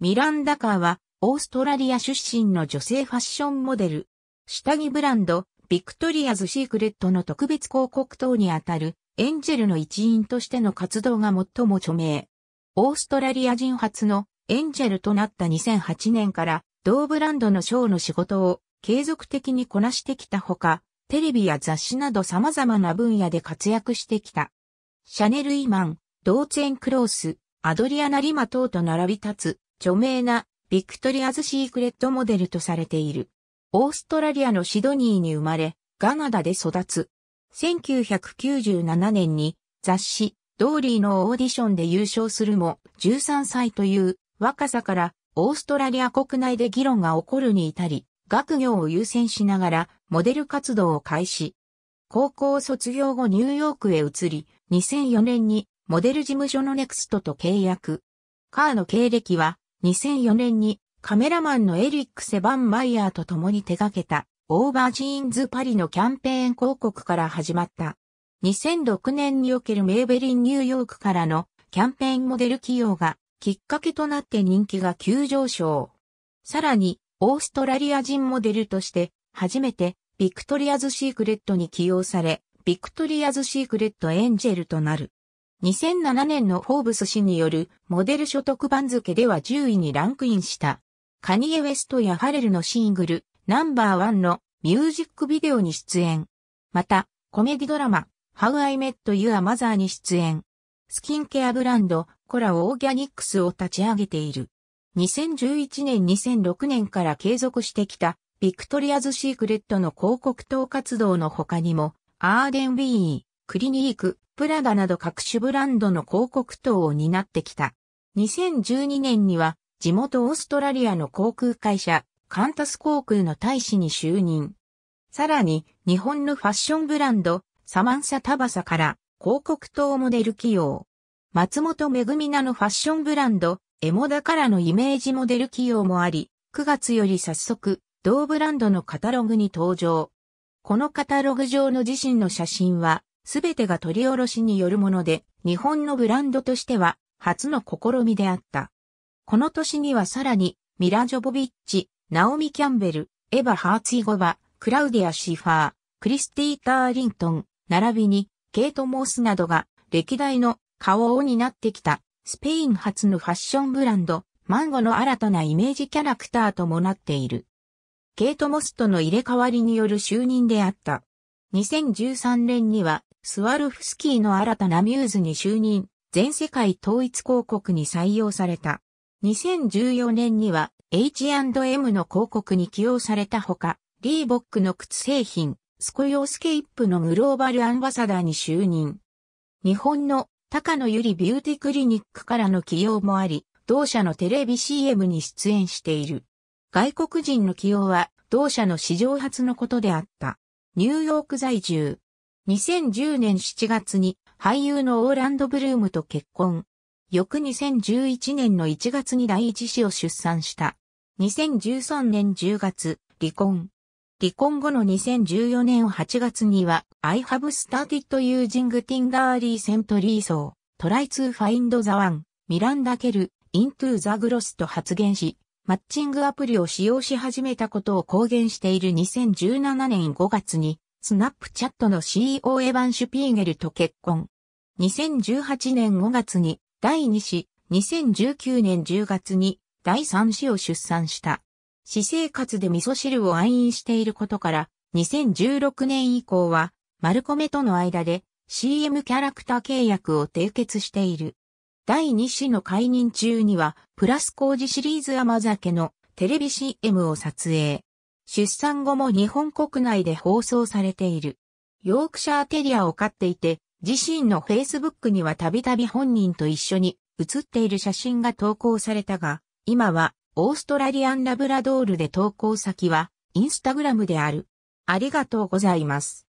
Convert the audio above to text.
ミランダカーは、オーストラリア出身の女性ファッションモデル。下着ブランド、ビクトリアズ・シークレットの特別広告等にあたる、エンジェルの一員としての活動が最も著名。オーストラリア人初のエンジェルとなった2008年から、同ブランドのショーの仕事を継続的にこなしてきたほか、テレビや雑誌など様々な分野で活躍してきた。シャネル・イマン、ドーツェン・クロース、アドリアナ・リマ等と並び立つ著名なビクトリアズ・シークレットモデルとされている。オーストラリアのシドニーに生まれ、ガナダで育つ。1997年に雑誌ドーリーのオーディションで優勝するも13歳という若さからオーストラリア国内で議論が起こるに至り、学業を優先しながらモデル活動を開始。高校卒業後ニューヨークへ移り、2004年にモデル事務所のネクストと契約。カーの経歴は2004年にカメラマンのエリック・セバン・マイヤーと共に手掛けたオーバージーンズ・パリのキャンペーン広告から始まった。2006年におけるメーベリン・ニューヨークからのキャンペーンモデル起用がきっかけとなって人気が急上昇。さらに、オーストラリア人モデルとして初めてビクトリアズ・シークレットに起用され、ビクトリアズ・シークレット・エンジェルとなる。2007年のフォーブス氏によるモデル所得番付では10位にランクインした。カニエ・ウェストやハレルのシングル、ナンバーワンのミュージックビデオに出演。また、コメディドラマ、How I Met Your Mother に出演。スキンケアブランド、コラオーギャニックスを立ち上げている。2011年2006年から継続してきた、ビクトリアズ・シークレットの広告等活動の他にも、アーデン・ウィー、クリニーク、プラダなど各種ブランドの広告等を担ってきた。2012年には地元オーストラリアの航空会社、カンタス航空の大使に就任。さらに、日本のファッションブランド、サマンサタバサから広告塔モデル起用。松本めぐみなのファッションブランド、エモダからのイメージモデル起用もあり、9月より早速、同ブランドのカタログに登場。このカタログ上の自身の写真は、すべてが取り下ろしによるもので、日本のブランドとしては初の試みであった。この年にはさらに、ミラ・ジョボビッチ、ナオミ・キャンベル、エヴァ・ハーツイゴバ、クラウディア・シーファー、クリスティー・ターリントン、並びに、ケイト・モースなどが、歴代の顔を担ってきた、スペイン初のファッションブランド、マンゴの新たなイメージキャラクターともなっている。ケイト・モスとの入れ替わりによる就任であった。2013年には、スワルフスキーの新たなミューズに就任、全世界統一広告に採用された。2014年には H&M の広告に起用されたほか、リーボックの靴製品、スコヨースケイップのグローバルアンバサダーに就任。日本の高野ゆりビューティクリニックからの起用もあり、同社のテレビ CM に出演している。外国人の起用は同社の史上初のことであった。ニューヨーク在住、2010年7月に俳優のオーランド・ブルームと結婚。翌2011年の1月に第一子を出産した。2013年10月、離婚。離婚後の2014年8月には、I have started using t i n g e r l e s e n t l y so, try to find the one, ミランダ・ケル、into the gross と発言し、マッチングアプリを使用し始めたことを公言している2017年5月に、スナップチャットの CEO エヴァン・シュピーゲルと結婚。2018年5月に第2子、2019年10月に第3子を出産した。私生活で味噌汁を愛飲していることから、2016年以降は、マルコメとの間で CM キャラクター契約を締結している。第2子の解任中には、プラス工事シリーズ甘酒のテレビ CM を撮影。出産後も日本国内で放送されている。ヨークシャーテリアを飼っていて、自身の Facebook にはたびたび本人と一緒に写っている写真が投稿されたが、今はオーストラリアンラブラドールで投稿先はインスタグラムである。ありがとうございます。